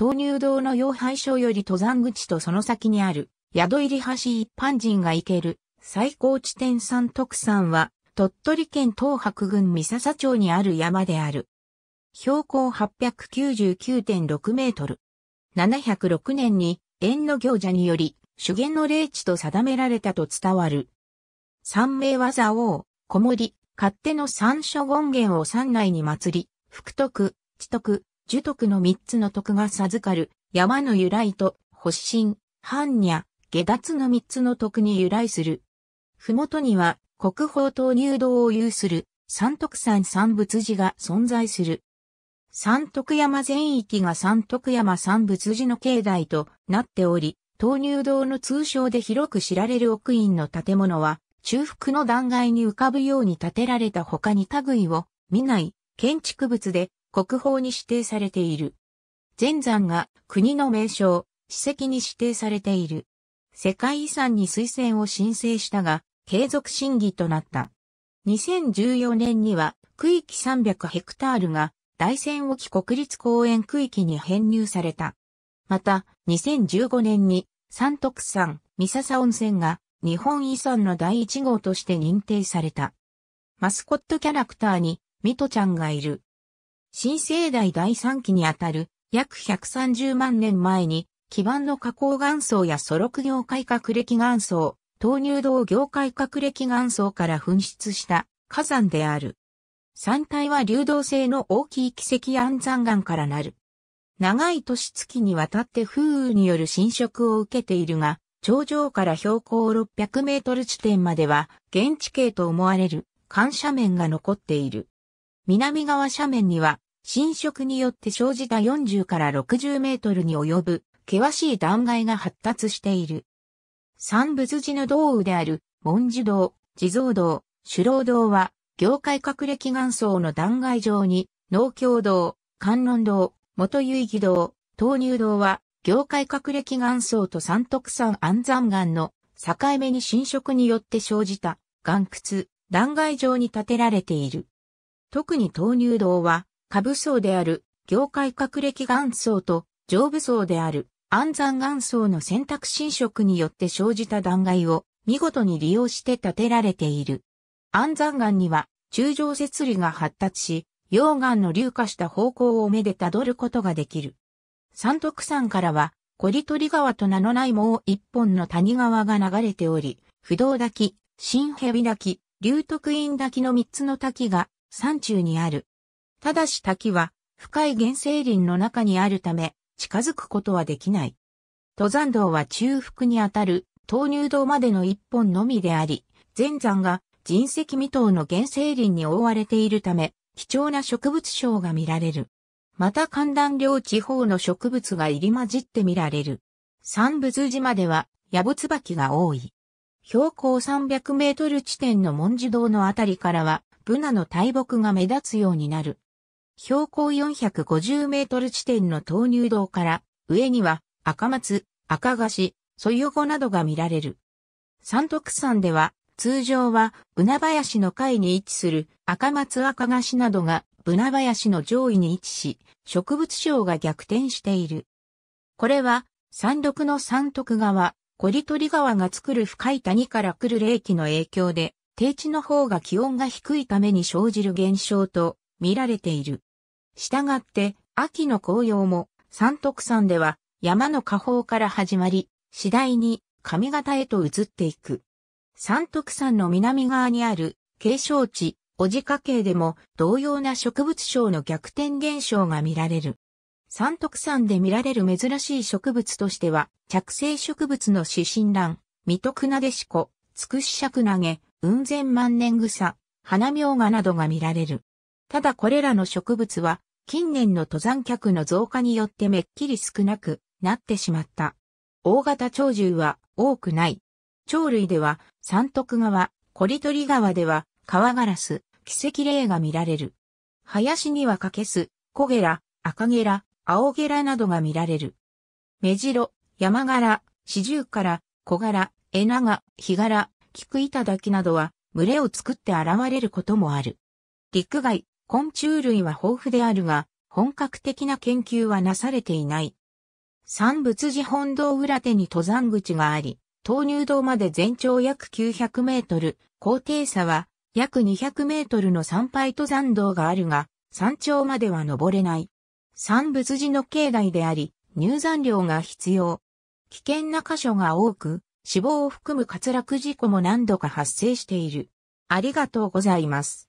豆乳堂の要廃所より登山口とその先にある、宿入り橋一般人が行ける、最高地点山徳山は、鳥取県東白郡三笹町にある山である。標高899.6メートル。706年に、縁の行者により、修験の霊地と定められたと伝わる。三名技王、小森、勝手の三所権現を山内に祭り、福徳、知徳、樹徳の三つの徳が授かる、山の由来と、発神、般若、下脱の三つの徳に由来する。ふもとには、国宝投入道を有する、三徳山三仏寺が存在する。三徳山全域が三徳山三仏寺の境内となっており、投入道の通称で広く知られる奥院の建物は、中腹の断崖に浮かぶように建てられた他に類を見ない建築物で、国宝に指定されている。全山が国の名称、史跡に指定されている。世界遺産に推薦を申請したが、継続審議となった。2014年には区域300ヘクタールが大山沖国立公園区域に編入された。また、2015年に三徳山三笹温泉が日本遺産の第一号として認定された。マスコットキャラクターにミトちゃんがいる。新生代第3期にあたる約130万年前に基盤の加工岩層やソロク業界核歴岩層、豆乳道業界核歴岩層から噴出した火山である。山体は流動性の大きい奇跡安山岩からなる。長い年月にわたって風雨による侵食を受けているが、頂上から標高600メートル地点までは、現地形と思われる、寒斜面が残っている。南側斜面には、浸食によって生じた40から60メートルに及ぶ、険しい断崖が発達している。三仏寺の道雨である、文殊堂、地蔵堂、首老堂は、業界隠れ祈願層の断崖上に、農協堂、観音堂、元結戯堂、投入堂は、業界隠れ祈願層と三徳山安山岩の境目に侵食によって生じた岩窟、断崖状に建てられている。特に豆乳堂は、下部層である、業界れ歴岩層と、上部層である、安山岩層の選択侵食によって生じた断崖を、見事に利用して建てられている。安山岩には、中上節理が発達し、溶岩の流下した方向を目でたどることができる。三徳山からは、小リトリ川と名のないもう一本の谷川が流れており、不動滝、新蛇滝、龍徳院滝の三つの滝が山中にある。ただし滝は深い原生林の中にあるため近づくことはできない。登山道は中腹にあたる投入道までの一本のみであり、前山が人石未踏の原生林に覆われているため、貴重な植物賞が見られる。また寒暖両地方の植物が入り混じって見られる。三仏寺までは、ヤブツバキが多い。標高300メートル地点の文字堂のあたりからは、ブナの大木が目立つようになる。標高450メートル地点の投入道から上には赤松、赤菓子、ソユゴなどが見られる。三徳山では通常はブナ林の階に位置する赤松赤菓子などがブナ林の上位に位置し植物賞が逆転している。これは山麓の三徳川、小リトリ川が作る深い谷から来る冷気の影響で低地の方が気温が低いために生じる現象と見られている。したがって、秋の紅葉も三徳山では山の下方から始まり、次第に上方へと移っていく。三徳山の南側にある景勝地、小地家系でも同様な植物症の逆転現象が見られる。三徳山で見られる珍しい植物としては、着生植物の四神蘭、ミトクナデシコ、ツクシシャクナゲ、雲仙万年草、花苗画などが見られる。ただこれらの植物は、近年の登山客の増加によってめっきり少なくなってしまった。大型鳥獣は多くない。鳥類では、三徳川、小リトリ川では、川ガラス、奇跡霊が見られる。林にはかけす、コゲラ、赤ゲラ、青ゲラなどが見られる。目白、山柄、四十柄、小柄、エナガ、ヒガラ、キクイタダキなどは群れを作って現れることもある。陸外、昆虫類は豊富であるが、本格的な研究はなされていない。三仏寺本堂裏手に登山口があり、投入道まで全長約900メートル、高低差は約200メートルの参拝登山道があるが、山頂までは登れない。三仏寺の境内であり、入山料が必要。危険な箇所が多く、死亡を含む滑落事故も何度か発生している。ありがとうございます。